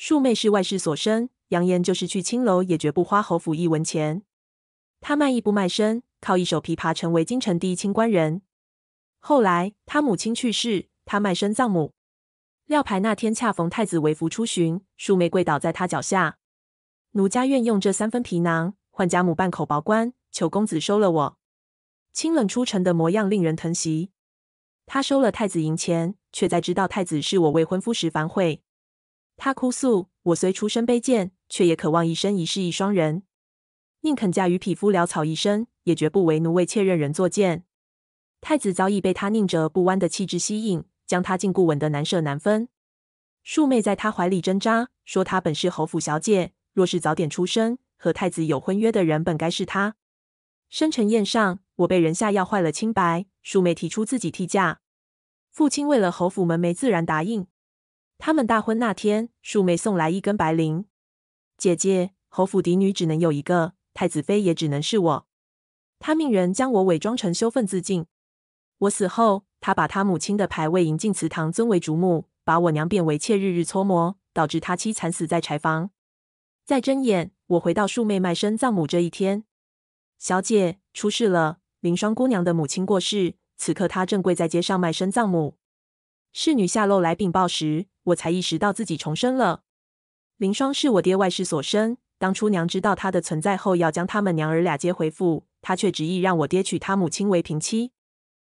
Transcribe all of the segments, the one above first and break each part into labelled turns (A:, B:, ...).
A: 庶妹是外室所生，扬言就是去青楼也绝不花侯府一文钱。她卖艺不卖身，靠一手琵琶成为京城第一清官人。后来他母亲去世，他卖身葬母。撂牌那天恰逢太子为福出巡，庶妹跪倒在他脚下：“奴家愿用这三分皮囊换家母半口薄棺，求公子收了我。”清冷出尘的模样令人疼惜。他收了太子银钱，却在知道太子是我未婚夫时反悔。他哭诉：“我虽出身卑贱，却也渴望一生一世一双人，宁肯嫁与匹夫潦草一生，也绝不为奴为妾任人作贱。”太子早已被他宁折不弯的气质吸引，将他禁锢，吻得难舍难分。庶妹在他怀里挣扎，说：“她本是侯府小姐，若是早点出生，和太子有婚约的人本该是她。”生辰宴上，我被人下药坏了清白，庶妹提出自己替嫁，父亲为了侯府门楣，自然答应。他们大婚那天，庶妹送来一根白绫。姐姐，侯府嫡女只能有一个，太子妃也只能是我。他命人将我伪装成羞愤自尽。我死后，他把他母亲的牌位迎进祠堂，尊为主母，把我娘贬为妾，日日搓磨，导致他妻惨死在柴房。再睁眼，我回到庶妹卖身葬母这一天。小姐出事了，林霜姑娘的母亲过世，此刻她正跪在街上卖身葬母。侍女下楼来禀报时，我才意识到自己重生了。林霜是我爹外室所生。当初娘知道他的存在后，要将他们娘儿俩接回府，他却执意让我爹娶他母亲为平妻。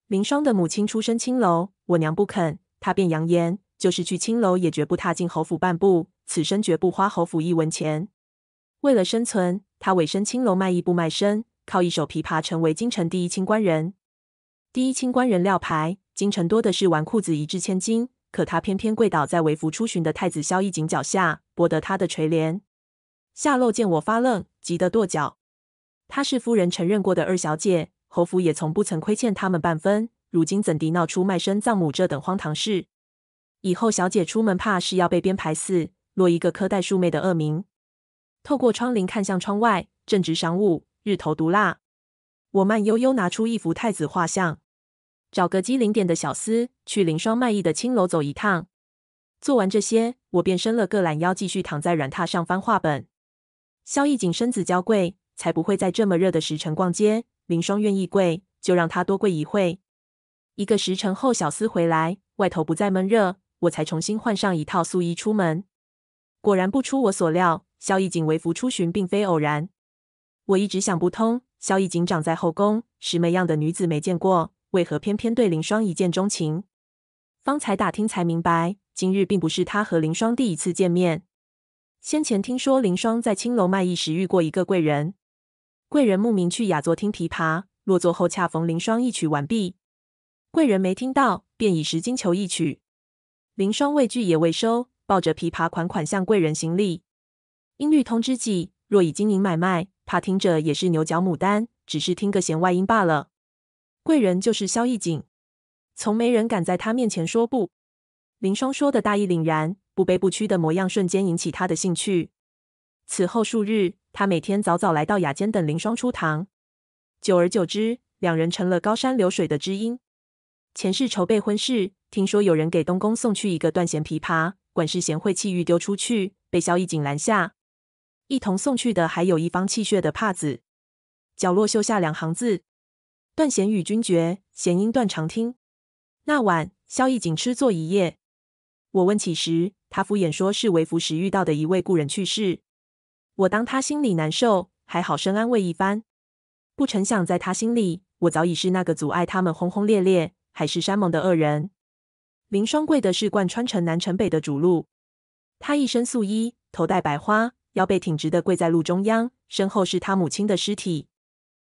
A: 林霜的母亲出身青楼，我娘不肯，他便扬言，就是去青楼也绝不踏进侯府半步，此生绝不花侯府一文钱。为了生存，他委身青楼卖艺不卖身，靠一手琵琶成为京城第一清官人。第一清官人撂牌。京城多的是纨绔子，一掷千金，可他偏偏跪倒在为父出巡的太子萧逸景脚下，博得他的垂怜。夏洛见我发愣，急得跺脚。她是夫人承认过的二小姐，侯府也从不曾亏欠他们半分，如今怎地闹出卖身葬母这等荒唐事？以后小姐出门，怕是要被编排似落一个苛待庶妹的恶名。透过窗棂看向窗外，正值晌午，日头毒辣。我慢悠悠拿出一幅太子画像。找个机灵点的小厮去凌霜卖艺的青楼走一趟。做完这些，我便伸了个懒腰，继续躺在软榻上翻画本。萧逸锦身子娇贵，才不会在这么热的时辰逛街。凌霜愿意跪，就让他多跪一会。一个时辰后，小厮回来，外头不再闷热，我才重新换上一套素衣出门。果然不出我所料，萧逸锦为夫出巡并非偶然。我一直想不通，萧逸锦长在后宫，什么样的女子没见过？为何偏偏对林霜一见钟情？方才打听才明白，今日并不是他和林霜第一次见面。先前听说林霜在青楼卖艺时遇过一个贵人，贵人慕名去雅座听琵琶，落座后恰逢林霜一曲完毕，贵人没听到，便以十金求一曲。林霜畏惧也未收，抱着琵琶款款向贵人行礼。音律通知己，若以金银买卖，怕听着也是牛角牡丹，只是听个弦外音罢了。贵人就是萧逸锦，从没人敢在他面前说不。林霜说的大义凛然、不卑不屈的模样，瞬间引起他的兴趣。此后数日，他每天早早来到雅间等林霜出堂。久而久之，两人成了高山流水的知音。前世筹备婚事，听说有人给东宫送去一个断弦琵琶，管事贤惠气欲丢出去，被萧逸锦拦下。一同送去的还有一方泣血的帕子，角落绣下两行字。断弦与君绝，弦音断肠听。那晚，萧逸景痴坐一夜。我问起时，他敷衍说是为服时遇到的一位故人去世。我当他心里难受，还好生安慰一番。不曾想，在他心里，我早已是那个阻碍他们轰轰烈烈、海誓山盟的恶人。林双贵的是贯穿城南城北的主路。他一身素衣，头戴白花，腰背挺直的跪在路中央，身后是他母亲的尸体。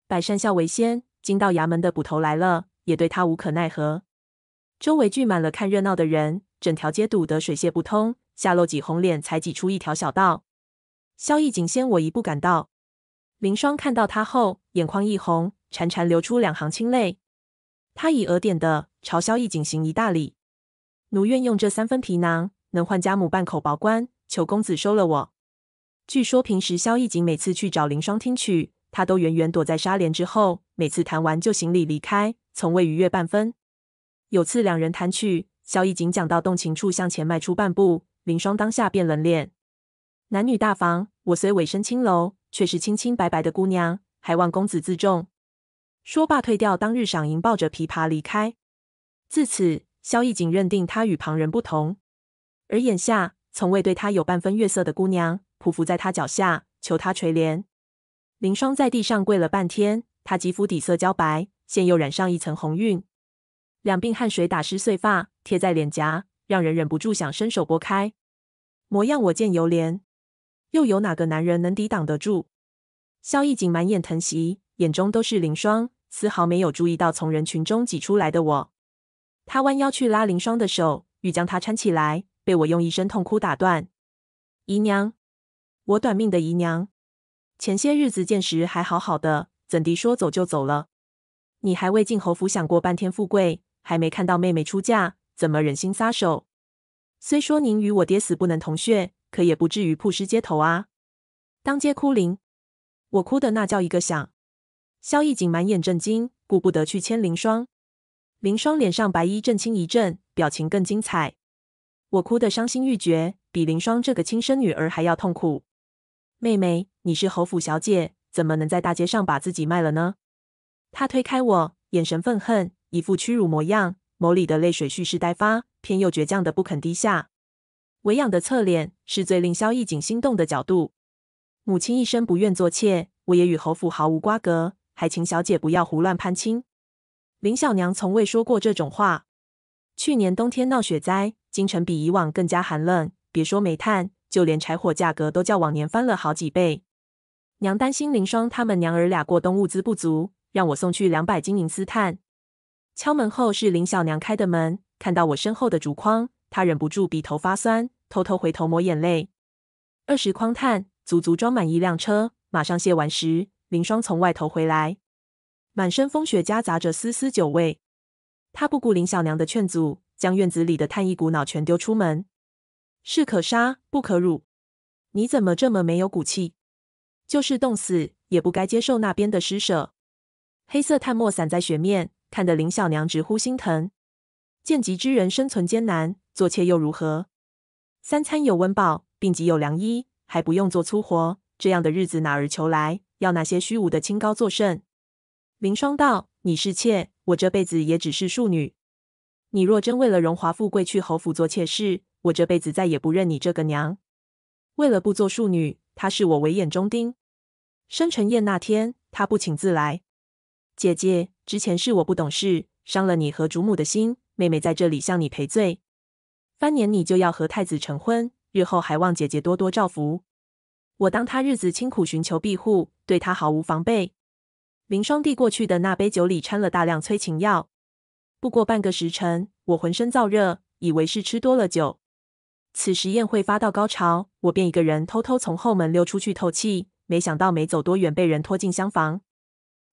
A: 百善孝为先。惊到衙门的捕头来了，也对他无可奈何。周围聚满了看热闹的人，整条街堵得水泄不通，下洛挤红脸才挤出一条小道。萧逸景先我一步赶到，林霜看到他后，眼眶一红，潺潺流出两行清泪。他以额点的朝萧逸景行一大礼，奴愿用这三分皮囊能换家母半口薄棺，求公子收了我。据说平时萧逸景每次去找林霜听曲，他都远远躲在纱帘之后。每次弹完就行礼离开，从未逾越半分。有次两人弹去，萧逸景讲到动情处，向前迈出半步，林霜当下便冷脸：“男女大房，我虽委身青楼，却是清清白白的姑娘，还望公子自重。”说罢退掉当日赏银，抱着琵琶离开。自此，萧逸景认定他与旁人不同。而眼下，从未对他有半分月色的姑娘，匍匐在他脚下求他垂怜。林霜在地上跪了半天。他肌肤底色娇白，现又染上一层红晕，两鬓汗水打湿碎发，贴在脸颊，让人忍不住想伸手拨开。模样我见犹怜，又有哪个男人能抵挡得住？萧逸景满眼疼惜，眼中都是林霜，丝毫没有注意到从人群中挤出来的我。他弯腰去拉林霜的手，欲将她搀起来，被我用一声痛哭打断。姨娘，我短命的姨娘，前些日子见时还好好的。怎地说走就走了？你还未进侯府，想过半天富贵，还没看到妹妹出嫁，怎么忍心撒手？虽说您与我爹死不能同穴，可也不至于曝尸街头啊！当街哭灵，我哭的那叫一个响。萧逸景满眼震惊，顾不得去牵林霜。林霜脸上白衣正青一阵，表情更精彩。我哭的伤心欲绝，比林霜这个亲生女儿还要痛苦。妹妹，你是侯府小姐。怎么能在大街上把自己卖了呢？他推开我，眼神愤恨，一副屈辱模样，眸里的泪水蓄势待发，偏又倔强的不肯低下。维养的侧脸是最令萧逸景心动的角度。母亲一生不愿做妾，我也与侯府毫无瓜葛，还请小姐不要胡乱攀亲。林小娘从未说过这种话。去年冬天闹雪灾，京城比以往更加寒冷，别说煤炭，就连柴火价格都较往年翻了好几倍。娘担心林霜他们娘儿俩过冬物资不足，让我送去两百斤银丝炭。敲门后是林小娘开的门，看到我身后的竹筐，她忍不住鼻头发酸，偷偷回头抹眼泪。二十筐炭，足足装满一辆车。马上卸完时，林霜从外头回来，满身风雪夹杂着丝丝酒味。他不顾林小娘的劝阻，将院子里的炭一股脑全丢出门。士可杀，不可辱。你怎么这么没有骨气？就是冻死也不该接受那边的施舍。黑色炭墨散在雪面，看得林小娘直呼心疼。贱籍之人生存艰难，做妾又如何？三餐有温饱，病疾有良医，还不用做粗活，这样的日子哪儿求来？要那些虚无的清高作甚？林霜道：“你是妾，我这辈子也只是庶女。你若真为了荣华富贵去侯府做妾室，我这辈子再也不认你这个娘。为了不做庶女。”他视我为眼中钉。生辰宴那天，他不请自来。姐姐，之前是我不懂事，伤了你和主母的心。妹妹在这里向你赔罪。翻年你就要和太子成婚，日后还望姐姐多多照拂。我当他日子清苦，寻求庇护，对他毫无防备。林双递过去的那杯酒里掺了大量催情药。不过半个时辰，我浑身燥热，以为是吃多了酒。此时宴会发到高潮，我便一个人偷偷从后门溜出去透气。没想到没走多远，被人拖进厢房，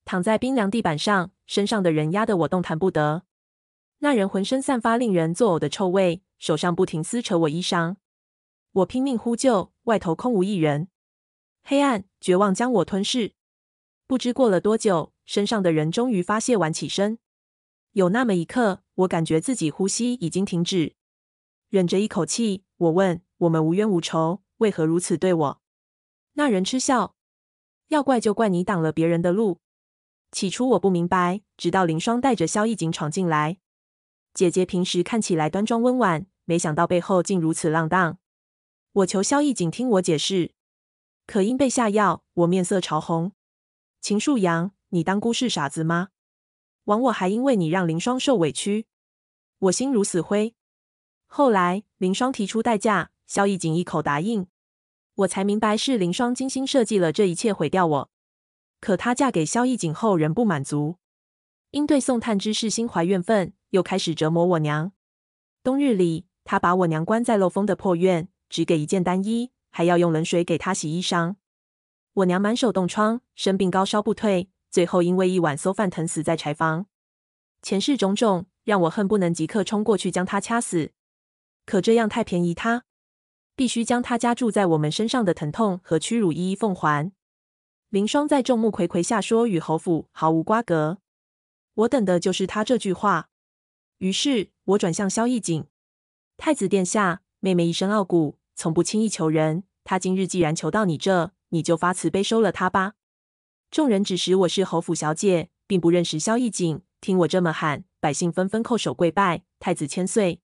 A: 躺在冰凉地板上，身上的人压得我动弹不得。那人浑身散发令人作呕的臭味，手上不停撕扯我衣裳，我拼命呼救，外头空无一人，黑暗绝望将我吞噬。不知过了多久，身上的人终于发泄完起身。有那么一刻，我感觉自己呼吸已经停止。忍着一口气，我问：“我们无冤无仇，为何如此对我？”那人嗤笑：“要怪就怪你挡了别人的路。”起初我不明白，直到林霜带着萧逸景闯进来。姐姐平时看起来端庄温婉，没想到背后竟如此浪荡。我求萧逸景听我解释，可因被下药，我面色潮红。秦树阳，你当姑是傻子吗？枉我还因为你让林霜受委屈，我心如死灰。后来，林霜提出代嫁，萧逸锦一口答应。我才明白，是林霜精心设计了这一切，毁掉我。可她嫁给萧逸锦后，仍不满足，因对宋探之事心怀怨愤，又开始折磨我娘。冬日里，她把我娘关在漏风的破院，只给一件单衣，还要用冷水给她洗衣裳。我娘满手冻疮，生病高烧不退，最后因为一碗馊饭疼死在柴房。前世种种，让我恨不能即刻冲过去将她掐死。可这样太便宜他，必须将他家住在我们身上的疼痛和屈辱一一奉还。林霜在众目睽睽下说：“与侯府毫无瓜葛。”我等的就是他这句话。于是我转向萧逸景：“太子殿下，妹妹一身傲骨，从不轻易求人。她今日既然求到你这，你就发慈悲收了她吧。”众人只识我是侯府小姐，并不认识萧逸景。听我这么喊，百姓纷纷叩首跪拜：“太子千岁！”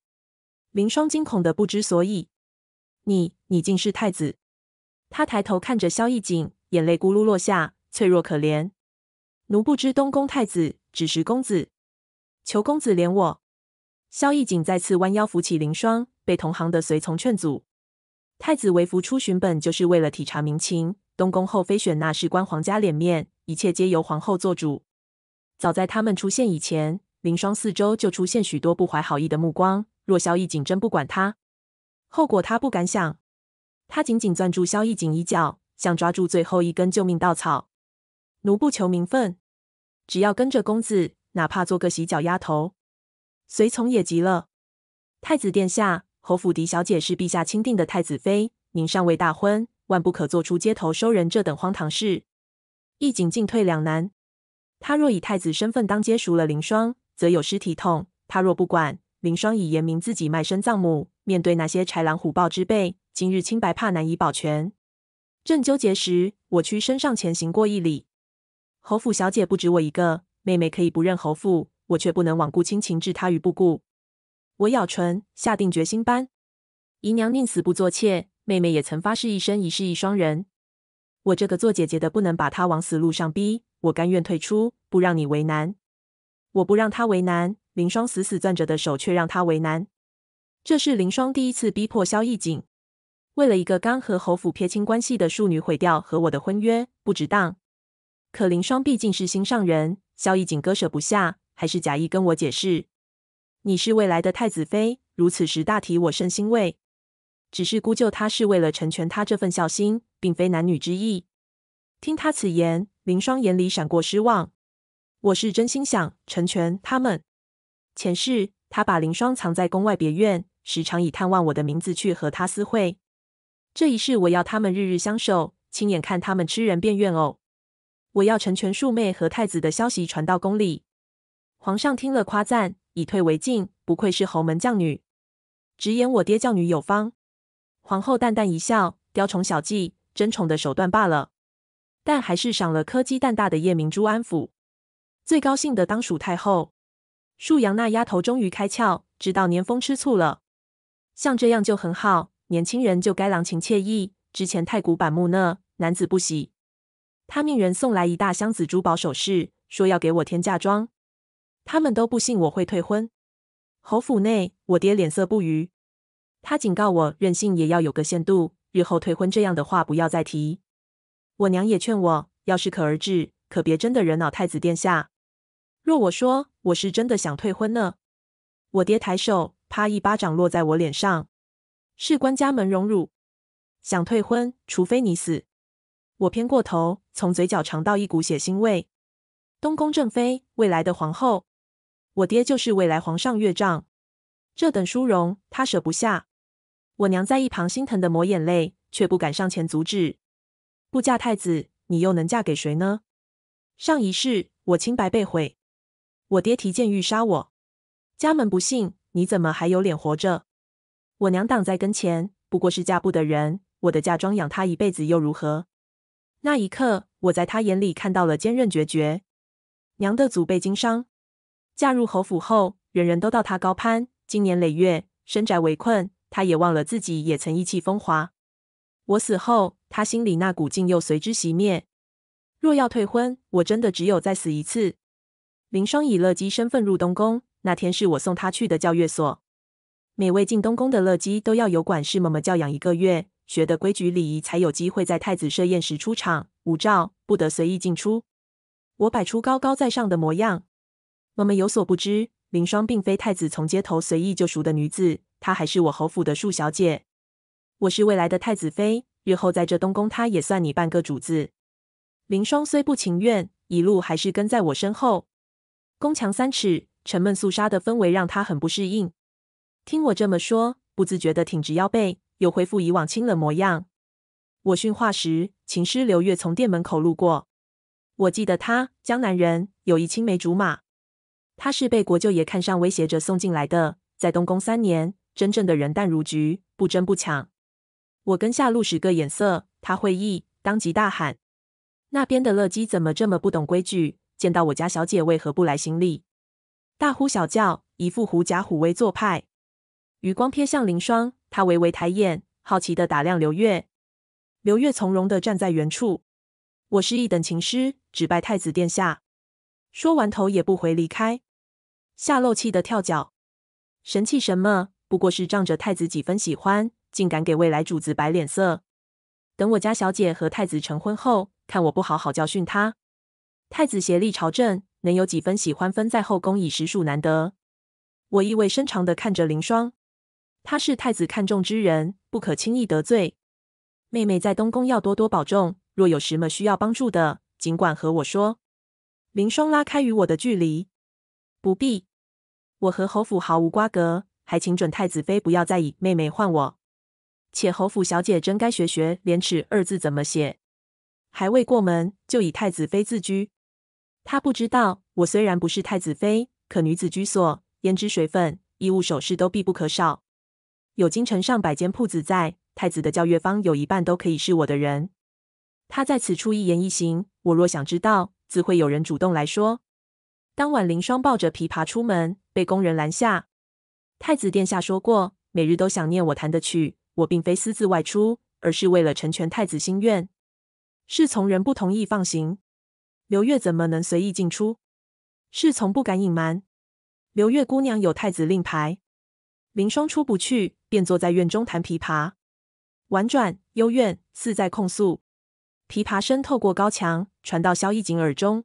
A: 林霜惊恐的不知所以，你你竟是太子！他抬头看着萧逸景，眼泪咕噜落下，脆弱可怜。奴不知东宫太子，只识公子，求公子怜我。萧逸景再次弯腰扶起林霜，被同行的随从劝阻。太子为父出巡，本就是为了体察民情。东宫后妃选纳事关皇家脸面，一切皆由皇后做主。早在他们出现以前，林霜四周就出现许多不怀好意的目光。若萧逸锦真不管他，后果他不敢想。他紧紧攥住萧逸锦衣角，想抓住最后一根救命稻草。奴不求名分，只要跟着公子，哪怕做个洗脚丫头。随从也急了：“太子殿下，侯府狄小姐是陛下钦定的太子妃，您尚未大婚，万不可做出街头收人这等荒唐事。”一景进退两难。他若以太子身份当街赎了凌霜，则有失体统；他若不管，林霜已言明自己卖身葬母，面对那些豺狼虎豹之辈，今日清白怕难以保全。正纠结时，我屈身上前行过一礼。侯府小姐不止我一个，妹妹可以不认侯父，我却不能罔顾亲情，置她于不顾。我咬唇，下定决心般：姨娘宁死不做妾，妹妹也曾发誓一生一世一双人。我这个做姐姐的，不能把她往死路上逼。我甘愿退出，不让你为难。我不让她为难。林霜死死攥着的手却让他为难。这是林霜第一次逼迫萧逸景，为了一个刚和侯府撇清关系的庶女毁掉和我的婚约，不值当。可林霜毕竟是心上人，萧逸景割舍不下，还是假意跟我解释：“你是未来的太子妃，如此时大体我甚欣慰。只是姑舅他是为了成全他这份孝心，并非男女之意。”听他此言，林霜眼里闪过失望。我是真心想成全他们。前世，他把凌霜藏在宫外别院，时常以探望我的名字去和他私会。这一世，我要他们日日相守，亲眼看他们吃人变怨偶。我要成全庶妹和太子的消息传到宫里，皇上听了夸赞，以退为进，不愧是侯门将女，直言我爹教女有方。皇后淡淡一笑，雕虫小技，争宠的手段罢了。但还是赏了颗鸡蛋大的夜明珠安抚。最高兴的当属太后。树阳那丫头终于开窍，知道年丰吃醋了。像这样就很好，年轻人就该郎情妾意。之前太古板木讷，男子不喜。他命人送来一大箱子珠宝首饰，说要给我添嫁妆。他们都不信我会退婚。侯府内，我爹脸色不愉，他警告我任性也要有个限度，日后退婚这样的话不要再提。我娘也劝我要适可而止，可别真的惹恼太子殿下。若我说我是真的想退婚呢？我爹抬手，啪一巴掌落在我脸上。事关家门荣辱，想退婚，除非你死。我偏过头，从嘴角尝到一股血腥味。东宫正妃，未来的皇后，我爹就是未来皇上岳丈，这等殊荣，他舍不下。我娘在一旁心疼的抹眼泪，却不敢上前阻止。不嫁太子，你又能嫁给谁呢？上一世，我清白被毁。我爹提剑欲杀我，家门不幸，你怎么还有脸活着？我娘挡在跟前，不过是嫁不的人，我的嫁妆养她一辈子又如何？那一刻，我在她眼里看到了坚韧决绝。娘的祖辈经商，嫁入侯府后，人人都道她高攀，经年累月，深宅为困，她也忘了自己也曾意气风华。我死后，她心里那股劲又随之熄灭。若要退婚，我真的只有再死一次。林霜以乐姬身份入东宫，那天是我送她去的教乐所。每位进东宫的乐姬都要由管事嬷嬷教养一个月，学的规矩礼仪，才有机会在太子设宴时出场。五照不得随意进出。我摆出高高在上的模样，嬷嬷有所不知，林霜并非太子从街头随意救赎的女子，她还是我侯府的庶小姐。我是未来的太子妃，日后在这东宫，她也算你半个主子。林霜虽不情愿，一路还是跟在我身后。宫墙三尺，沉闷肃杀的氛围让他很不适应。听我这么说，不自觉的挺直腰背，又恢复以往清冷模样。我训话时，琴师刘月从店门口路过。我记得他，江南人，有一青梅竹马。他是被国舅爷看上，威胁着送进来的。在东宫三年，真正的人淡如菊，不争不抢。我跟夏露使个眼色，他会意，当即大喊：“那边的乐姬怎么这么不懂规矩？”见到我家小姐为何不来行礼，大呼小叫，一副狐假虎威做派。余光瞥向林霜，她微微抬眼，好奇的打量刘月。刘月从容的站在原处，我是一等琴师，只拜太子殿下。说完，头也不回离开。夏漏气得跳脚，神气什么？不过是仗着太子几分喜欢，竟敢给未来主子摆脸色。等我家小姐和太子成婚后，看我不好好教训他。太子协力朝政，能有几分喜欢分在后宫已实属难得。我意味深长的看着林霜，她是太子看重之人，不可轻易得罪。妹妹在东宫要多多保重，若有什么需要帮助的，尽管和我说。林霜拉开与我的距离，不必，我和侯府毫无瓜葛，还请准太子妃不要再以妹妹换我。且侯府小姐真该学学“廉耻”二字怎么写，还未过门就以太子妃自居。他不知道，我虽然不是太子妃，可女子居所、胭脂水粉、衣物首饰都必不可少。有京城上百间铺子在，太子的教阅方有一半都可以是我的人。他在此处一言一行，我若想知道，自会有人主动来说。当晚，林霜抱着琵琶出门，被工人拦下。太子殿下说过，每日都想念我弹的曲。我并非私自外出，而是为了成全太子心愿。侍从人不同意放行。刘月怎么能随意进出？侍从不敢隐瞒。刘月姑娘有太子令牌，林霜出不去，便坐在院中弹琵琶，婉转幽怨，似在控诉。琵琶声透过高墙传到萧逸景耳中。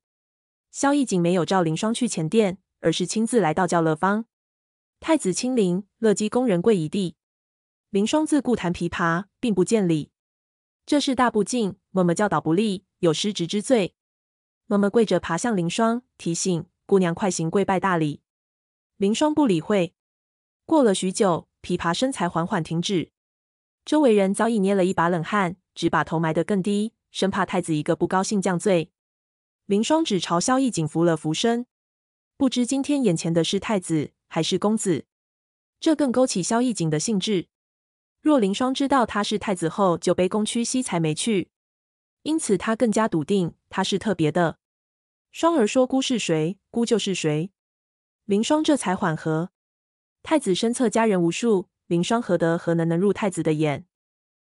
A: 萧逸景没有召林霜去前殿，而是亲自来到教乐坊。太子亲临，乐姬宫人跪一地。林霜自顾弹琵琶，并不见礼，这是大不敬，嬷嬷教导不力，有失职之罪。嬷嬷跪着爬向林霜，提醒姑娘快行跪拜大礼。林霜不理会。过了许久，琵琶声才缓缓停止。周围人早已捏了一把冷汗，只把头埋得更低，生怕太子一个不高兴降罪。林霜只朝萧逸景扶了扶身，不知今天眼前的是太子还是公子，这更勾起萧逸景的兴致。若林霜知道他是太子后就卑躬屈膝才没去，因此他更加笃定他是特别的。双儿说：“姑是谁，姑就是谁。”林霜这才缓和。太子身侧佳人无数，林霜何德何能能入太子的眼？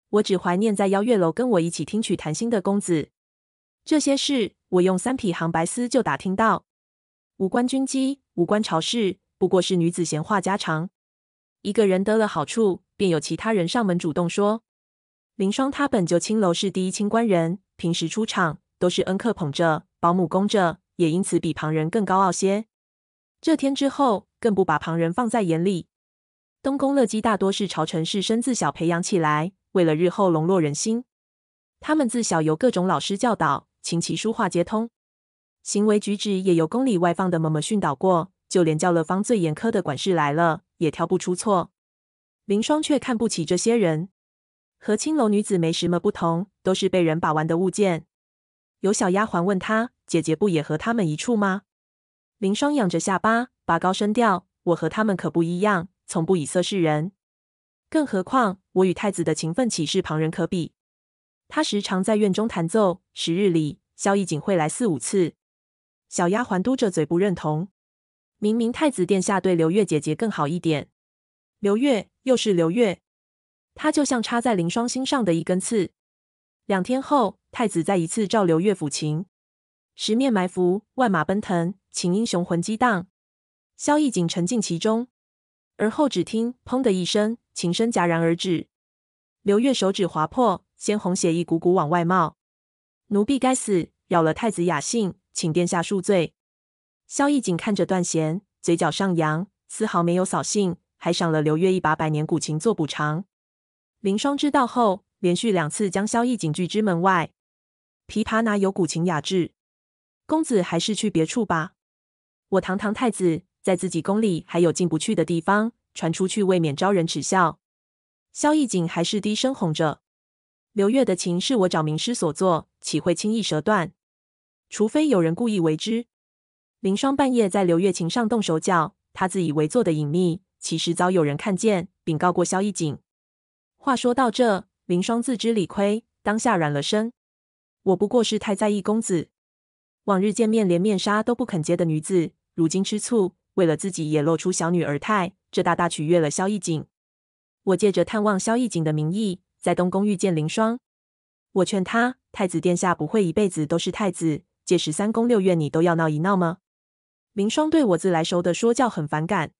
A: 我只怀念在邀月楼跟我一起听曲谈心的公子。这些事我用三匹杭白丝就打听到，无关军机，无关朝事，不过是女子闲话家常。一个人得了好处，便有其他人上门主动说。林霜她本就青楼是第一清官人，平时出场。都是恩客捧着，保姆供着，也因此比旁人更高傲些。这天之后，更不把旁人放在眼里。东宫乐姬大多是朝臣士绅自小培养起来，为了日后笼络人心，他们自小由各种老师教导，琴棋书画皆通，行为举止也由宫里外放的嬷嬷训导过，就连教乐坊最严苛的管事来了，也挑不出错。林霜却看不起这些人，和青楼女子没什么不同，都是被人把玩的物件。有小丫鬟问她：“姐姐不也和他们一处吗？”林霜仰着下巴，拔高声调：“我和他们可不一样，从不以色示人。更何况我与太子的情分岂是旁人可比？他时常在院中弹奏，十日里萧逸锦会来四五次。”小丫鬟嘟着嘴不认同：“明明太子殿下对刘月姐姐更好一点。刘月，又是刘月，她就像插在林霜心上的一根刺。”两天后，太子再一次召刘月抚琴，十面埋伏，万马奔腾，琴音雄浑激荡，萧逸锦沉浸其中。而后只听“砰”的一声，琴声戛然而止，刘月手指划破，鲜红血一股股往外冒。奴婢该死，扰了太子雅兴，请殿下恕罪。萧逸锦看着断弦，嘴角上扬，丝毫没有扫兴，还赏了刘月一把百年古琴做补偿。林霜知道后。连续两次将萧逸景拒之门外。琵琶哪有古琴雅致？公子还是去别处吧。我堂堂太子，在自己宫里还有进不去的地方，传出去未免招人耻笑。萧逸景还是低声哄着。刘月的琴是我找名师所做，岂会轻易折断？除非有人故意为之。林霜半夜在刘月琴上动手脚，他自以为做的隐秘，其实早有人看见，禀告过萧逸景。话说到这。林霜自知理亏，当下软了声：“我不过是太在意公子，往日见面连面纱都不肯接的女子，如今吃醋，为了自己也露出小女儿态，这大大取悦了萧逸景。我借着探望萧逸景的名义，在东宫遇见林霜。我劝她：太子殿下不会一辈子都是太子，届时三宫六院你都要闹一闹吗？”林霜对我自来熟的说教很反感：“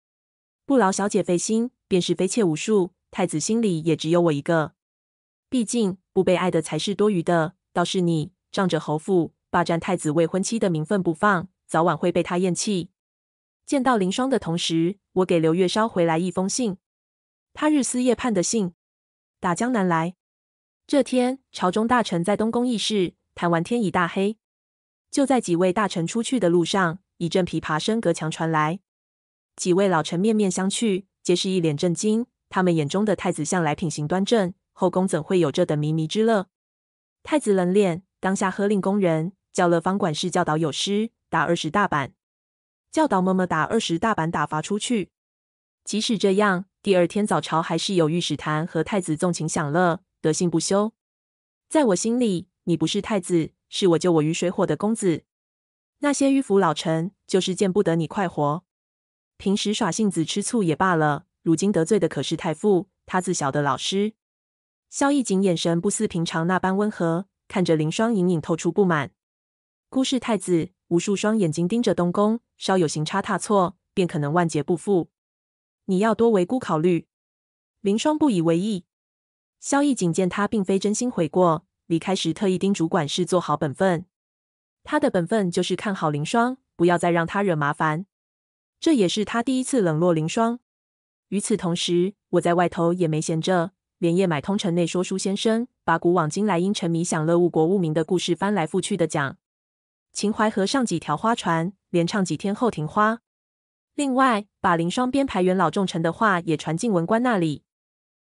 A: 不劳小姐费心，便是非妾无数，太子心里也只有我一个。”毕竟不被爱的才是多余的，倒是你仗着侯府霸占太子未婚妻的名分不放，早晚会被他厌弃。见到林霜的同时，我给刘月捎回来一封信，他日思夜盼的信，打江南来。这天朝中大臣在东宫议事，谈完天已大黑。就在几位大臣出去的路上，一阵琵琶声隔墙传来，几位老臣面面相觑，皆是一脸震惊。他们眼中的太子向来品行端正。后宫怎会有这等靡靡之乐？太子冷脸，当下喝令宫人叫乐方管事教导有失，打二十大板；教导么么打二十大板，打发出去。即使这样，第二天早朝还是有御史弹劾太子纵情享乐，德性不修。在我心里，你不是太子，是我救我于水火的公子。那些迂腐老臣，就是见不得你快活。平时耍性子、吃醋也罢了，如今得罪的可是太傅，他自小的老师。萧逸景眼神不似平常那般温和，看着林霜，隐隐透出不满。孤是太子，无数双眼睛盯着东宫，稍有行差踏错，便可能万劫不复。你要多为孤考虑。林霜不以为意。萧逸景见他并非真心悔过，离开时特意叮嘱管事做好本分。他的本分就是看好林霜，不要再让他惹麻烦。这也是他第一次冷落林霜。与此同时，我在外头也没闲着。连夜买通城内说书先生，把古往今来因沉迷享乐误国误民的故事翻来覆去的讲。秦淮河上几条花船连唱几天后停花。另外，把林双编排元老重臣的话也传进文官那里。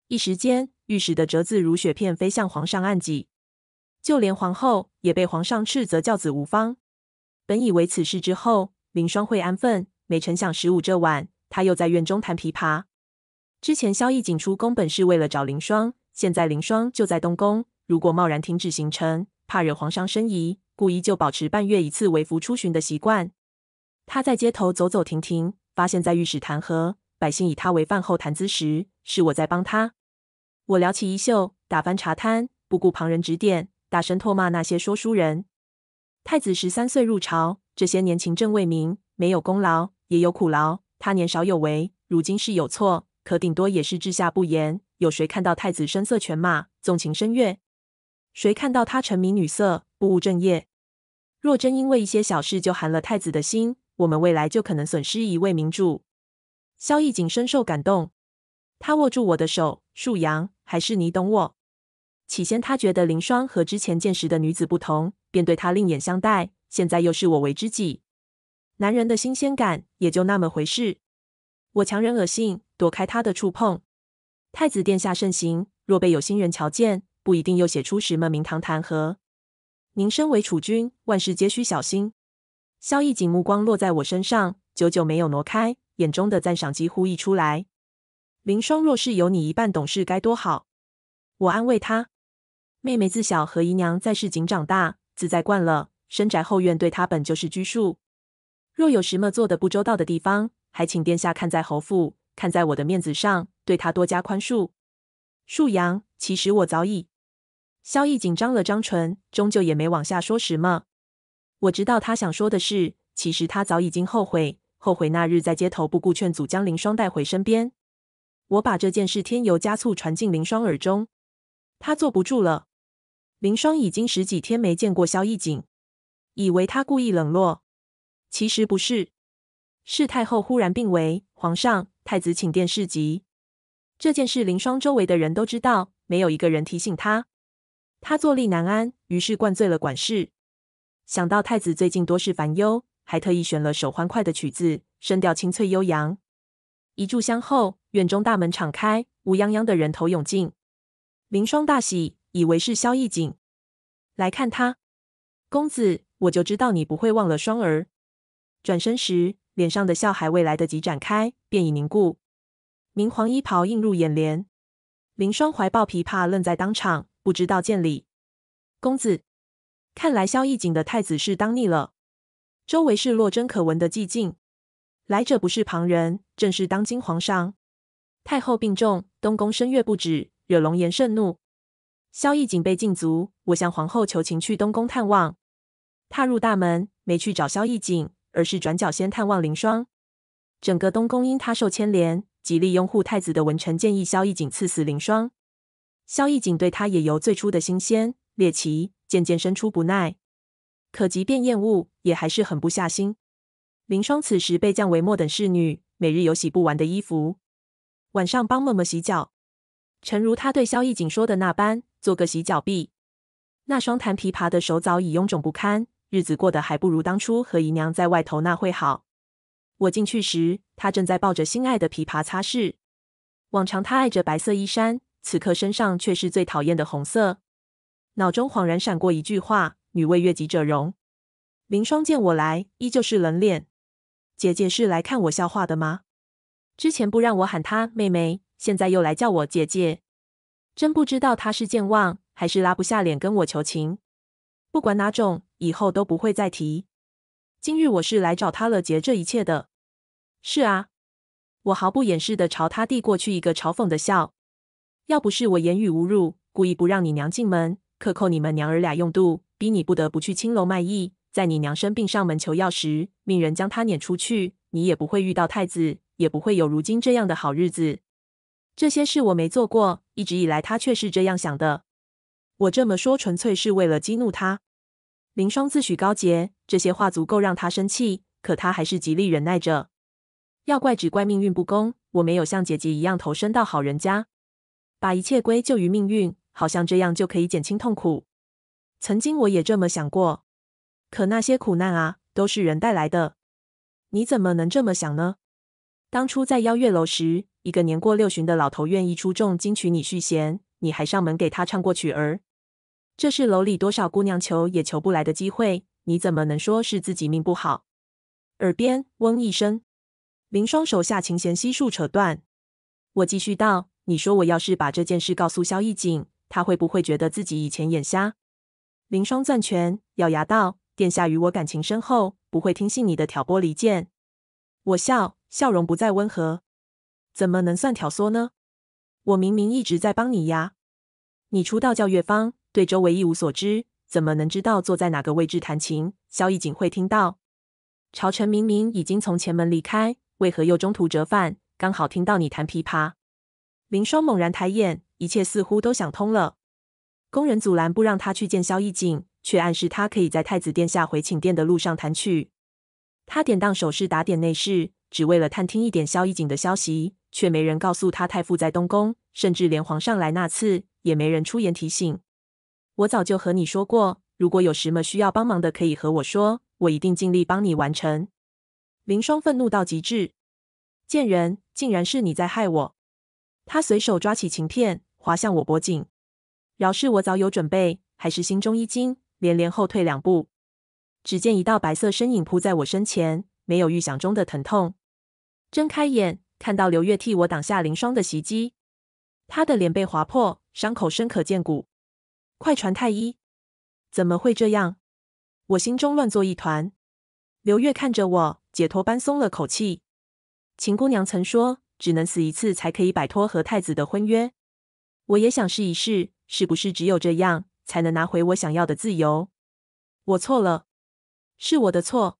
A: 一时间，御史的折子如雪片飞向皇上案几。就连皇后也被皇上斥责教子无方。本以为此事之后林双会安分，没成想十五这晚他又在院中弹琵琶。之前萧逸景出宫本是为了找林霜，现在林霜就在东宫。如果贸然停止行程，怕惹皇上生疑，故依旧保持半月一次为福出巡的习惯。他在街头走走停停，发现，在御史弹劾、百姓以他为饭后谈资时，是我在帮他。我撩起衣袖，打翻茶摊，不顾旁人指点，大声唾骂那些说书人。太子十三岁入朝，这些年勤政为民，没有功劳也有苦劳。他年少有为，如今是有错。可顶多也是治下不严，有谁看到太子声色犬马、纵情声乐？谁看到他沉迷女色、不务正业？若真因为一些小事就寒了太子的心，我们未来就可能损失一位明主。萧逸锦深受感动，他握住我的手，树阳，还是你懂我。起先他觉得林霜和之前见识的女子不同，便对她另眼相待，现在又视我为知己，男人的新鲜感也就那么回事。我强忍恶心。躲开他的触碰。太子殿下慎行，若被有心人瞧见，不一定又写出什么名堂弹劾。您身为储君，万事皆需小心。萧逸景目光落在我身上，久久没有挪开，眼中的赞赏几乎溢出来。林霜若是有你一半懂事，该多好。我安慰他：“妹妹自小和姨娘在世井长大，自在惯了，深宅后院对她本就是拘束。若有什么做的不周到的地方，还请殿下看在侯府。”看在我的面子上，对他多加宽恕。树阳，其实我早已……萧逸紧张了张唇，终究也没往下说什么。我知道他想说的是，其实他早已经后悔，后悔那日在街头不顾劝阻将林霜带回身边。我把这件事添油加醋传进林霜耳中，他坐不住了。林霜已经十几天没见过萧逸景，以为他故意冷落，其实不是，是太后忽然病危，皇上。太子寝殿侍疾。这件事林霜周围的人都知道，没有一个人提醒他，他坐立难安，于是灌醉了管事。想到太子最近多事烦忧，还特意选了首欢快的曲子，声调清脆悠扬。一炷香后，院中大门敞开，乌泱泱的人头涌进。林霜大喜，以为是萧逸景来看他。公子，我就知道你不会忘了双儿。转身时。脸上的笑还未来得及展开，便已凝固。明黄衣袍映入眼帘，林霜怀抱琵琶，愣在当场，不知道见礼。公子，看来萧逸景的太子是当腻了。周围是落针可闻的寂静。来者不是旁人，正是当今皇上。太后病重，东宫声乐不止，惹龙颜盛怒。萧逸景被禁足，我向皇后求情，去东宫探望。踏入大门，没去找萧逸景，而是转角先探望林霜，整个东宫因他受牵连，极力拥护太子的文臣建议萧逸景赐死林霜。萧逸景对他也由最初的新鲜猎奇，渐渐生出不耐，可即便厌恶，也还是狠不下心。林霜此时被降为末等侍女，每日有洗不完的衣服，晚上帮嬷嬷洗脚，诚如他对萧逸景说的那般，做个洗脚婢。那双弹琵琶的手早已臃肿不堪。日子过得还不如当初和姨娘在外头那会好。我进去时，她正在抱着心爱的琵琶擦拭。往常她爱着白色衣衫，此刻身上却是最讨厌的红色。脑中恍然闪过一句话：“女为悦己者容。”林霜见我来，依旧是冷脸。姐姐是来看我笑话的吗？之前不让我喊她妹妹，现在又来叫我姐姐，真不知道她是健忘还是拉不下脸跟我求情。不管哪种。以后都不会再提。今日我是来找他了结这一切的。是啊，我毫不掩饰的朝他递过去一个嘲讽的笑。要不是我言语侮辱，故意不让你娘进门，克扣你们娘儿俩用度，逼你不得不去青楼卖艺，在你娘生病上门求药时，命人将她撵出去，你也不会遇到太子，也不会有如今这样的好日子。这些事我没做过，一直以来他却是这样想的。我这么说纯粹是为了激怒他。林霜自诩高洁，这些话足够让他生气，可他还是极力忍耐着。要怪只怪命运不公，我没有像姐姐一样投身到好人家，把一切归咎于命运，好像这样就可以减轻痛苦。曾经我也这么想过，可那些苦难啊，都是人带来的。你怎么能这么想呢？当初在邀月楼时，一个年过六旬的老头愿意出重金娶你续弦，你还上门给他唱过曲儿。这是楼里多少姑娘求也求不来的机会，你怎么能说是自己命不好？耳边嗡一声，林霜手下琴弦悉数扯断。我继续道：“你说我要是把这件事告诉萧逸景，他会不会觉得自己以前眼瞎？”林霜攥拳，咬牙道：“殿下与我感情深厚，不会听信你的挑拨离间。”我笑，笑容不再温和：“怎么能算挑唆呢？我明明一直在帮你呀！你出道叫月芳。”对周围一无所知，怎么能知道坐在哪个位置弹琴，萧逸锦会听到？朝臣明明已经从前门离开，为何又中途折返？刚好听到你弹琵琶。林霜猛然抬眼，一切似乎都想通了。工人阻拦不让他去见萧逸景，却暗示他可以在太子殿下回寝殿的路上弹曲。他典当首饰打点内事，只为了探听一点萧逸景的消息，却没人告诉他太傅在东宫，甚至连皇上来那次也没人出言提醒。我早就和你说过，如果有什么需要帮忙的，可以和我说，我一定尽力帮你完成。林霜愤怒到极致，贱人，竟然是你在害我！他随手抓起琴片，划向我脖颈。饶是我早有准备，还是心中一惊，连连后退两步。只见一道白色身影扑在我身前，没有预想中的疼痛。睁开眼，看到刘月替我挡下林霜的袭击，他的脸被划破，伤口深可见骨。快传太医！怎么会这样？我心中乱作一团。刘月看着我，解脱般松了口气。秦姑娘曾说，只能死一次才可以摆脱和太子的婚约。我也想试一试，是不是只有这样才能拿回我想要的自由？我错了，是我的错。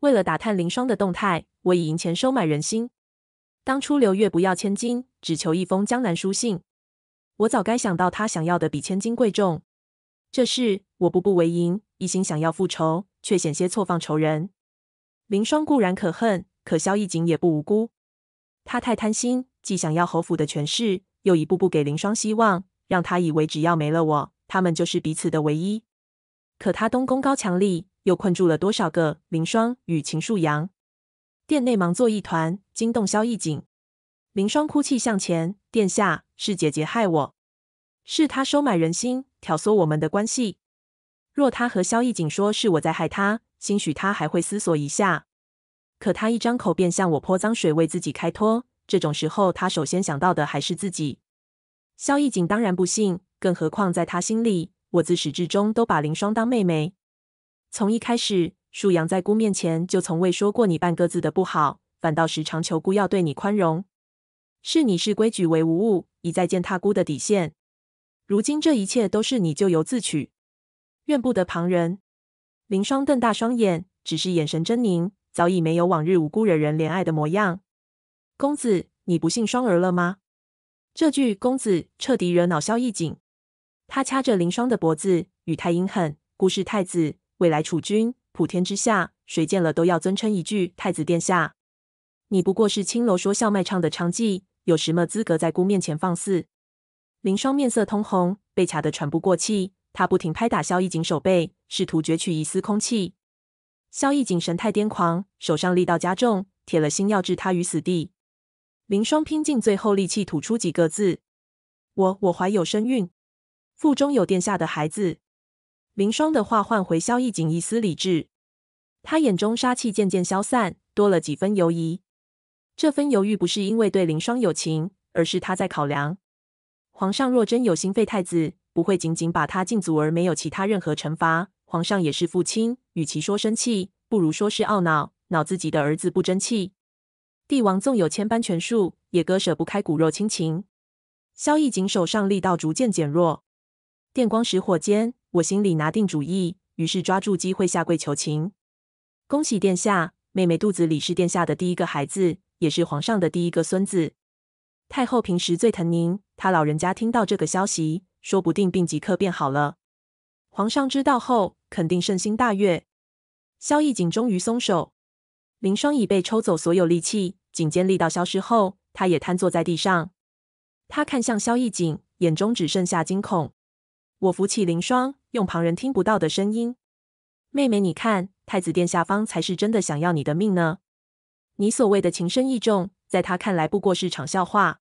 A: 为了打探林霜的动态，我以银钱收买人心。当初刘月不要千金，只求一封江南书信。我早该想到，他想要的比千金贵重。这事我步步为营，一心想要复仇，却险些错放仇人。林霜固然可恨，可萧逸景也不无辜。他太贪心，既想要侯府的权势，又一步步给林霜希望，让他以为只要没了我，他们就是彼此的唯一。可他东宫高墙里，又困住了多少个林霜与秦树阳？殿内忙作一团，惊动萧逸景。林霜哭泣向前，殿下。是姐姐害我，是他收买人心，挑唆我们的关系。若他和萧逸景说是我在害他，兴许他还会思索一下。可他一张口便向我泼脏水，为自己开脱。这种时候，他首先想到的还是自己。萧逸景当然不信，更何况在他心里，我自始至终都把林霜当妹妹。从一开始，树阳在姑面前就从未说过你半个字的不好，反倒时常求姑要对你宽容。是你视规矩为无物，一再践踏姑的底线。如今这一切都是你咎由自取，怨不得旁人。林霜瞪大双眼，只是眼神狰狞，早已没有往日无辜惹人怜爱的模样。公子，你不信双儿了吗？这句“公子”彻底惹恼萧逸景，他掐着林霜的脖子，语态阴狠。孤是太子，未来储君，普天之下谁见了都要尊称一句太子殿下。你不过是青楼说笑卖唱的娼妓。有什么资格在姑面前放肆？林霜面色通红，被卡得喘不过气。她不停拍打萧逸锦手背，试图攫取一丝空气。萧逸锦神态癫狂，手上力道加重，铁了心要置他于死地。林霜拼尽最后力气，吐出几个字：“我我怀有身孕，腹中有殿下的孩子。”林霜的话唤回萧逸锦一丝理智，他眼中杀气渐渐消散，多了几分犹疑。这份犹豫不是因为对林霜有情，而是他在考量：皇上若真有心废太子，不会仅仅把他禁足而没有其他任何惩罚。皇上也是父亲，与其说生气，不如说是懊恼，恼自己的儿子不争气。帝王纵有千般权术，也割舍不开骨肉亲情。萧逸锦手上力道逐渐减弱，电光石火间，我心里拿定主意，于是抓住机会下跪求情。恭喜殿下，妹妹肚子里是殿下的第一个孩子。也是皇上的第一个孙子，太后平时最疼您，他老人家听到这个消息，说不定病即刻变好了。皇上知道后，肯定盛心大悦。萧逸景终于松手，林霜已被抽走所有力气，颈肩力道消失后，他也瘫坐在地上。他看向萧逸景，眼中只剩下惊恐。我扶起林霜，用旁人听不到的声音：“妹妹，你看，太子殿下方才是真的想要你的命呢。”你所谓的情深意重，在他看来不过是场笑话。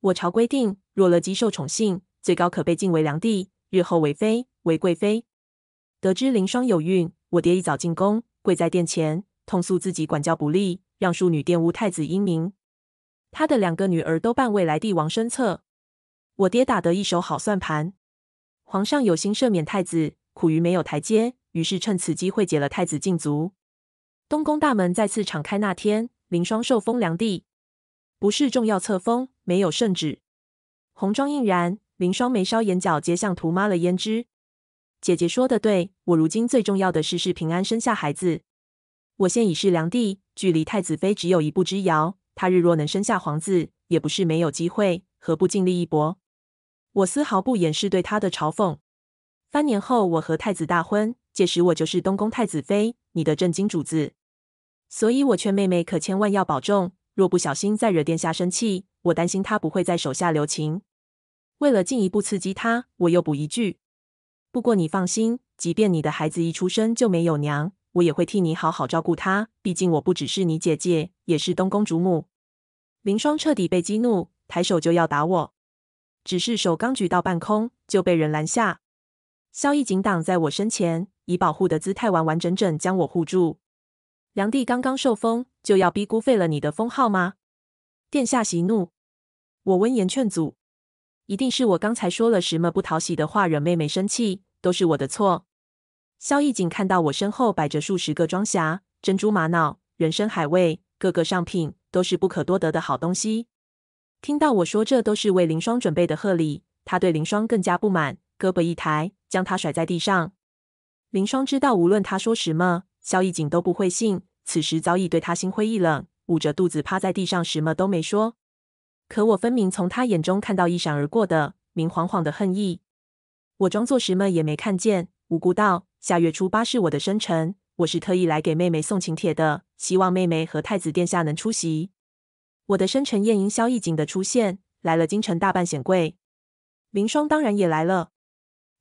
A: 我朝规定，若乐姬受宠幸，最高可被晋为良帝，日后为妃、为贵妃。得知凌霜有孕，我爹一早进宫，跪在殿前痛诉自己管教不力，让庶女玷污太子英名。他的两个女儿都伴未来帝王身侧。我爹打得一手好算盘。皇上有心赦免太子，苦于没有台阶，于是趁此机会解了太子禁足。东宫大门再次敞开那天，林霜受封良帝，不是重要册封，没有圣旨，红妆映然，林霜眉梢眼角皆像涂抹了胭脂。姐姐说的对，我如今最重要的事是平安生下孩子。我现已是良帝，距离太子妃只有一步之遥。他日若能生下皇子，也不是没有机会，何不尽力一搏？我丝毫不掩饰对他的嘲讽。三年后，我和太子大婚，届时我就是东宫太子妃，你的正经主子。所以我劝妹妹可千万要保重，若不小心再惹殿下生气，我担心他不会再手下留情。为了进一步刺激他，我又补一句：不过你放心，即便你的孩子一出生就没有娘，我也会替你好好照顾他。毕竟我不只是你姐姐，也是东宫主母。林霜彻底被激怒，抬手就要打我，只是手刚举到半空，就被人拦下。萧逸紧挡在我身前，以保护的姿态完完整整将我护住。梁帝刚刚受封，就要逼孤废了你的封号吗？殿下息怒，我温言劝阻。一定是我刚才说了什么不讨喜的话，惹妹妹生气，都是我的错。萧逸景看到我身后摆着数十个装匣，珍珠玛瑙、人参海味，个个上品，都是不可多得的好东西。听到我说这都是为林霜准备的贺礼，他对林霜更加不满，胳膊一抬，将他甩在地上。林霜知道，无论他说什么。萧逸景都不会信，此时早已对他心灰意冷，捂着肚子趴在地上，什么都没说。可我分明从他眼中看到一闪而过的明晃晃的恨意。我装作什么也没看见，无辜道：“下月初八是我的生辰，我是特意来给妹妹送请帖的，希望妹妹和太子殿下能出席我的生辰宴。”因萧逸景的出现，来了京城大半显贵，林霜当然也来了。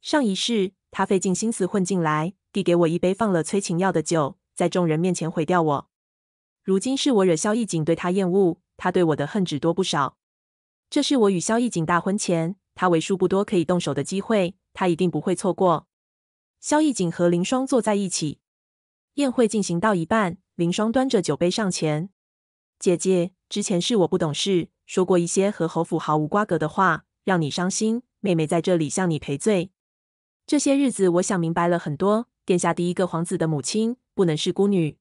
A: 上一世，他费尽心思混进来。递给我一杯放了催情药的酒，在众人面前毁掉我。如今是我惹萧逸锦对他厌恶，他对我的恨只多不少。这是我与萧逸锦大婚前，他为数不多可以动手的机会，他一定不会错过。萧逸锦和林霜坐在一起，宴会进行到一半，林霜端着酒杯上前：“姐姐，之前是我不懂事，说过一些和侯府毫无瓜葛的话，让你伤心。妹妹在这里向你赔罪。这些日子，我想明白了很多。”殿下第一个皇子的母亲不能是孤女，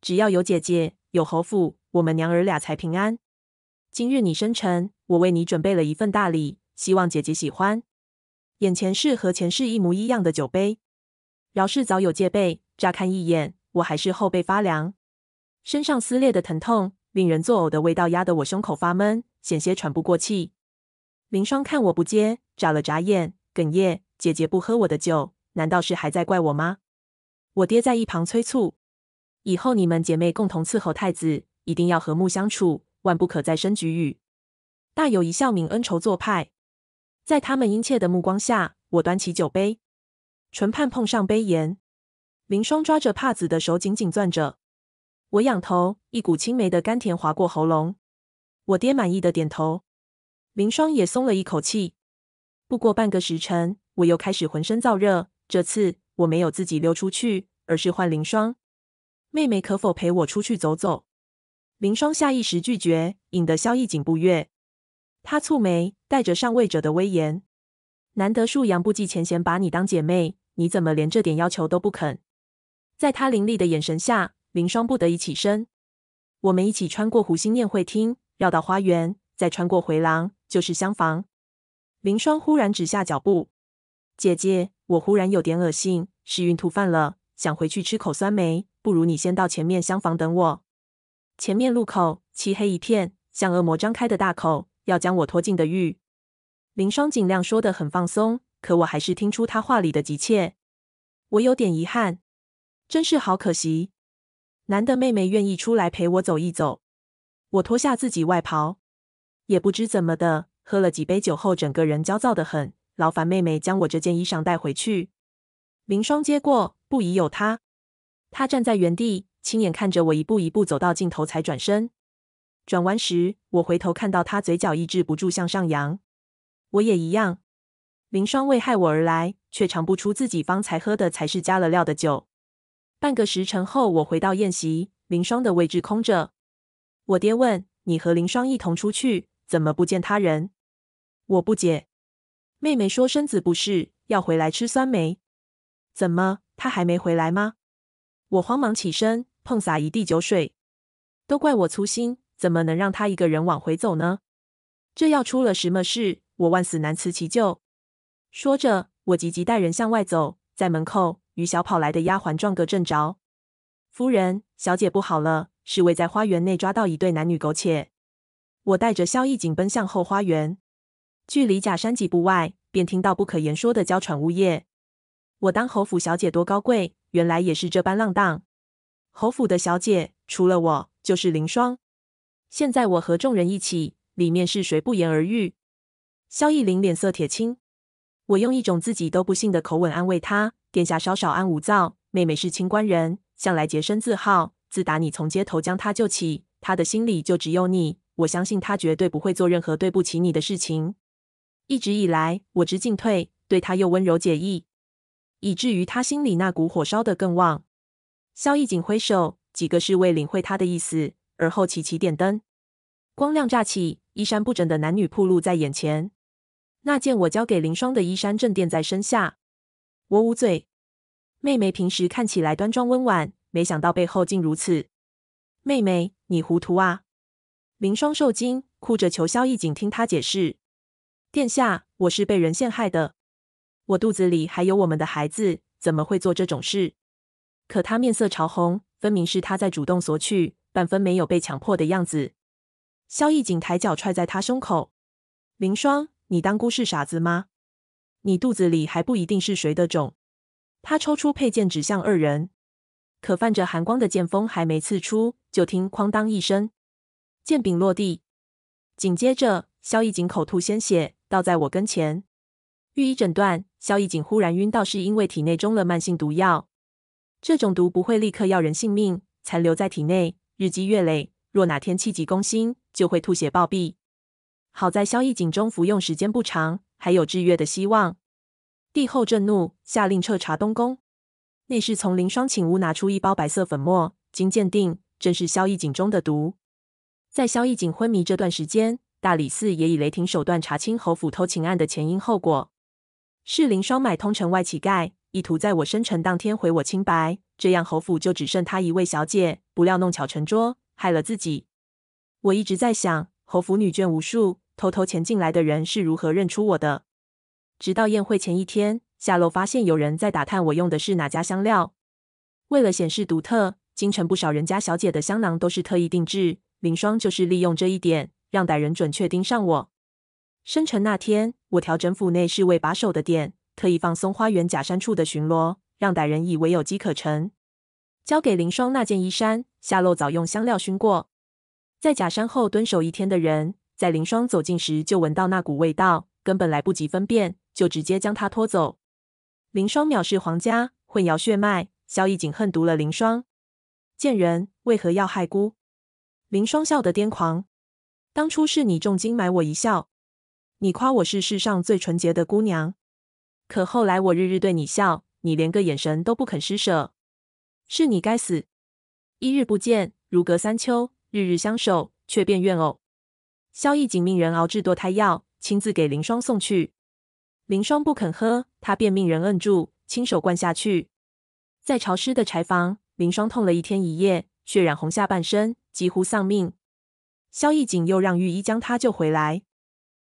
A: 只要有姐姐有侯府，我们娘儿俩才平安。今日你生辰，我为你准备了一份大礼，希望姐姐喜欢。眼前是和前世一模一样的酒杯，饶是早有戒备，乍看一眼，我还是后背发凉，身上撕裂的疼痛，令人作呕的味道压得我胸口发闷，险些喘不过气。林霜看我不接，眨了眨眼，哽咽：“姐姐不喝我的酒。”难道是还在怪我吗？我爹在一旁催促：“以后你们姐妹共同伺候太子，一定要和睦相处，万不可再生局域。”大有一笑泯恩仇作派。在他们殷切的目光下，我端起酒杯，唇畔碰上杯沿。林霜抓着帕子的手紧紧攥着。我仰头，一股青梅的甘甜划过喉咙。我爹满意的点头，林霜也松了一口气。不过半个时辰，我又开始浑身燥热。这次我没有自己溜出去，而是换林霜妹妹，可否陪我出去走走？林霜下意识拒绝，引得萧逸景不悦。他蹙眉，带着上位者的威严。难得树阳不计前嫌，把你当姐妹，你怎么连这点要求都不肯？在他凌厉的眼神下，林霜不得已起身。我们一起穿过湖心宴会厅，绕到花园，再穿过回廊，就是厢房。林霜忽然止下脚步。姐姐，我忽然有点恶心，是孕吐犯了，想回去吃口酸梅。不如你先到前面厢房等我。前面路口漆黑一片，像恶魔张开的大口，要将我拖进的狱。林霜尽量说的很放松，可我还是听出她话里的急切。我有点遗憾，真是好可惜，难得妹妹愿意出来陪我走一走。我脱下自己外袍，也不知怎么的，喝了几杯酒后，整个人焦躁的很。劳烦妹妹将我这件衣裳带回去。林霜接过，不疑有他。他站在原地，亲眼看着我一步一步走到尽头，才转身。转弯时，我回头看到他嘴角抑制不住向上扬。我也一样。林霜为害我而来，却尝不出自己方才喝的才是加了料的酒。半个时辰后，我回到宴席，林霜的位置空着。我爹问：“你和林霜一同出去，怎么不见他人？”我不解。妹妹说身子不适，要回来吃酸梅。怎么，她还没回来吗？我慌忙起身，碰洒一地酒水，都怪我粗心，怎么能让她一个人往回走呢？这要出了什么事，我万死难辞其咎。说着，我急急带人向外走，在门口与小跑来的丫鬟撞个正着。夫人、小姐不好了，侍卫在花园内抓到一对男女苟且。我带着萧逸景奔向后花园。距离假山几步外，便听到不可言说的娇喘呜咽。我当侯府小姐多高贵，原来也是这般浪荡。侯府的小姐除了我，就是凌霜。现在我和众人一起，里面是谁不言而喻。萧逸林脸色铁青，我用一种自己都不信的口吻安慰他：“殿下稍稍安无躁，妹妹是清官人，向来洁身自好。自打你从街头将她救起，她的心里就只有你。我相信她绝对不会做任何对不起你的事情。”一直以来，我知进退，对他又温柔解意，以至于他心里那股火烧得更旺。萧逸锦挥手，几个侍卫领会他的意思，而后齐齐点灯，光亮乍起，衣衫不整的男女铺露在眼前。那件我交给林霜的衣衫正垫在身下。我捂嘴，妹妹平时看起来端庄温婉，没想到背后竟如此。妹妹，你糊涂啊！林霜受惊，哭着求萧逸锦听她解释。殿下，我是被人陷害的。我肚子里还有我们的孩子，怎么会做这种事？可他面色潮红，分明是他在主动索取，半分没有被强迫的样子。萧逸景抬脚踹在他胸口：“林霜，你当姑是傻子吗？你肚子里还不一定是谁的种。”他抽出佩剑指向二人，可泛着寒光的剑锋还没刺出，就听哐当一声，剑柄落地。紧接着，萧逸景口吐鲜血。倒在我跟前，御医诊断，萧逸锦忽然晕倒，是因为体内中了慢性毒药。这种毒不会立刻要人性命，残留在体内，日积月累，若哪天气急攻心，就会吐血暴毙。好在萧逸锦中服用时间不长，还有治愈的希望。帝后震怒，下令彻查东宫。内侍从林霜寝屋拿出一包白色粉末，经鉴定，正是萧逸锦中的毒。在萧逸锦昏迷这段时间。大理寺也以雷霆手段查清侯府偷情案的前因后果。是林霜买通城外乞丐，意图在我生辰当天毁我清白，这样侯府就只剩她一位小姐。不料弄巧成拙，害了自己。我一直在想，侯府女眷无数，偷偷潜进来的人是如何认出我的？直到宴会前一天，下楼发现有人在打探我用的是哪家香料。为了显示独特，京城不少人家小姐的香囊都是特意定制。林霜就是利用这一点。让歹人准确盯上我。生辰那天，我调整府内侍卫把守的点，特意放松花园假山处的巡逻，让歹人以为有机可乘。交给林霜那件衣衫，夏洛早用香料熏过，在假山后蹲守一天的人，在林霜走近时就闻到那股味道，根本来不及分辨，就直接将他拖走。林霜藐视皇家混淆血脉，萧逸景恨毒了林霜。贱人，为何要害孤？林霜笑得癫狂。当初是你重金买我一笑，你夸我是世上最纯洁的姑娘，可后来我日日对你笑，你连个眼神都不肯施舍，是你该死！一日不见如隔三秋，日日相守却变怨偶。萧逸锦命人熬制堕胎药，亲自给林霜送去，林霜不肯喝，他便命人摁住，亲手灌下去。在潮湿的柴房，林霜痛了一天一夜，血染红下半身，几乎丧命。萧逸景又让御医将他救回来，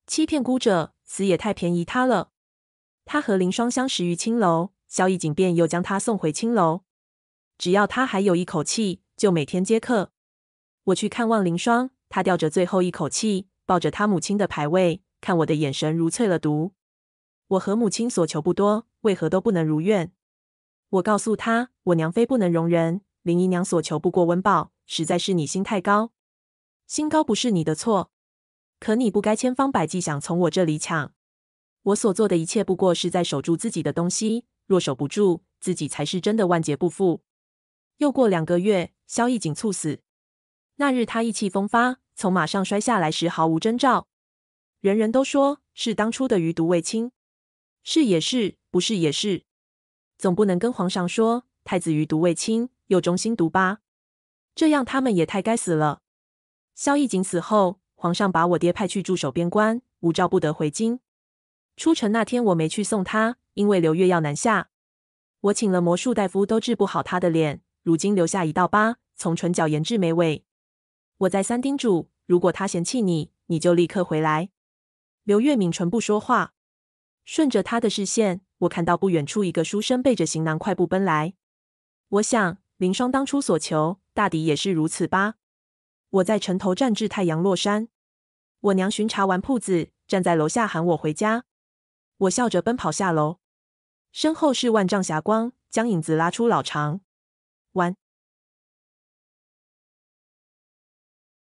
A: 欺骗孤者死也太便宜他了。他和林霜相识于青楼，萧逸景便又将他送回青楼。只要他还有一口气，就每天接客。我去看望林霜，他吊着最后一口气，抱着他母亲的牌位，看我的眼神如淬了毒。我和母亲所求不多，为何都不能如愿？我告诉他，我娘非不能容人，林姨娘所求不过温饱，实在是你心太高。新高不是你的错，可你不该千方百计想从我这里抢。我所做的一切，不过是在守住自己的东西。若守不住，自己才是真的万劫不复。又过两个月，萧逸景猝死。那日他意气风发，从马上摔下来时毫无征兆。人人都说是当初的余毒未清。是也是，不是也是。总不能跟皇上说太子余毒未清，又忠心毒吧？这样他们也太该死了。萧义景死后，皇上把我爹派去驻守边关，无照不得回京。出城那天，我没去送他，因为刘月要南下。我请了魔术大夫，都治不好他的脸，如今留下一道疤，从唇角延至眉尾。我再三叮嘱，如果他嫌弃你，你就立刻回来。刘月抿唇不说话，顺着他的视线，我看到不远处一个书生背着行囊快步奔来。我想，林霜当初所求，大抵也是如此吧。我在城头站至太阳落山，我娘巡查完铺子，站在楼下喊我回家。我笑着奔跑下楼，身后是万丈霞光，将影子拉出老长。完。